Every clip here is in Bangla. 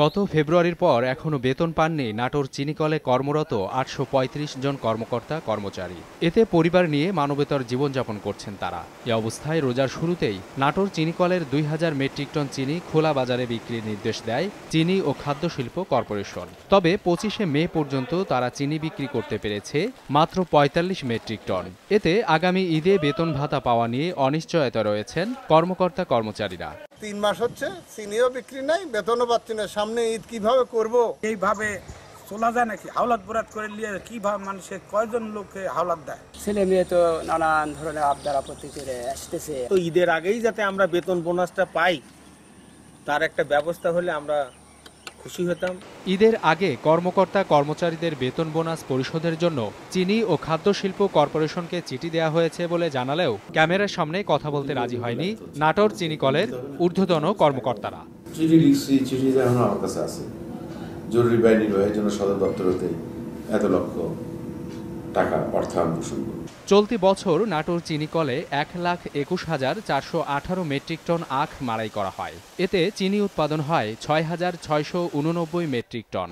গত ফেব্রুয়ারির পর এখনও বেতন পাননি নাটোর চিনিকলে কর্মরত আটশো জন কর্মকর্তা কর্মচারী এতে পরিবার নিয়ে মানবেতর জীবনযাপন করছেন তারা এ অবস্থায় রোজার শুরুতেই নাটোর চিনিকলের দুই হাজার মেট্রিক টন চিনি খোলা বাজারে বিক্রির নির্দেশ দেয় চিনি ও খাদ্যশিল্প কর্পোরেশন তবে পঁচিশে মে পর্যন্ত তারা চিনি বিক্রি করতে পেরেছে মাত্র ৪৫ মেট্রিক টন এতে আগামী ঈদে বেতন ভাতা পাওয়া নিয়ে অনিশ্চয়তা রয়েছেন কর্মকর্তা কর্মচারীরা তিন মাস হচ্ছে চিনিও বিক্রি নাই বেতনও পাচ্ছি না সামনে ঈদ কিভাবে করব এইভাবে চলা যায় নাকি হাওলাত বরাত করে নিয়ে কিভাবে মানুষের কয়জন লোককে হাওলাত দেয় ছেলে মেয়ে তো নানান ধরনের আবদার আপত্তি করে আসতেছে তো ঈদের আগেই যাতে আমরা বেতন বোনাসটা পাই তার একটা ব্যবস্থা হলে আমরা খুশি হতাম ঈদের আগে কর্মকর্তা কর্মচারীদের বেতন বোনাস পরিশোধের জন্য চিনি ও খাদ্য শিল্প কর্পোরেশনকে চিঠি দেয়া হয়েছে বলে জানালেও ক্যামেরার সামনে কথা বলতে রাজি হয়নি নাটোর চিনি কলের ঊর্ধ্বতন কর্মকর্তারা চিঠি লিখছি চিঠি আমার কাছে আছে জরুরি বাহিনী রয়েছে সদর দপ্তরতে এত টাকা অর্থায়ন ঘোষণ চলতি বছর নাটোর চিনিকলে এক লাখ একুশ হাজার চারশো আঠারো মেট্রিক টন আখ মাড়াই করা হয় এতে চিনি উৎপাদন হয় ছয় হাজার ছয়শো উননব্বই মেট্রিক টন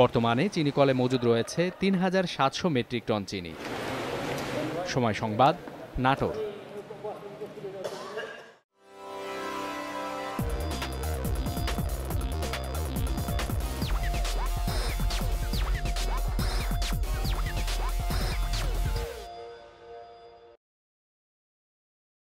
বর্তমানে চিনিকলে মজুদ রয়েছে তিন হাজার সাতশো মেট্রিক টন চিনি সময় সংবাদ নাটোর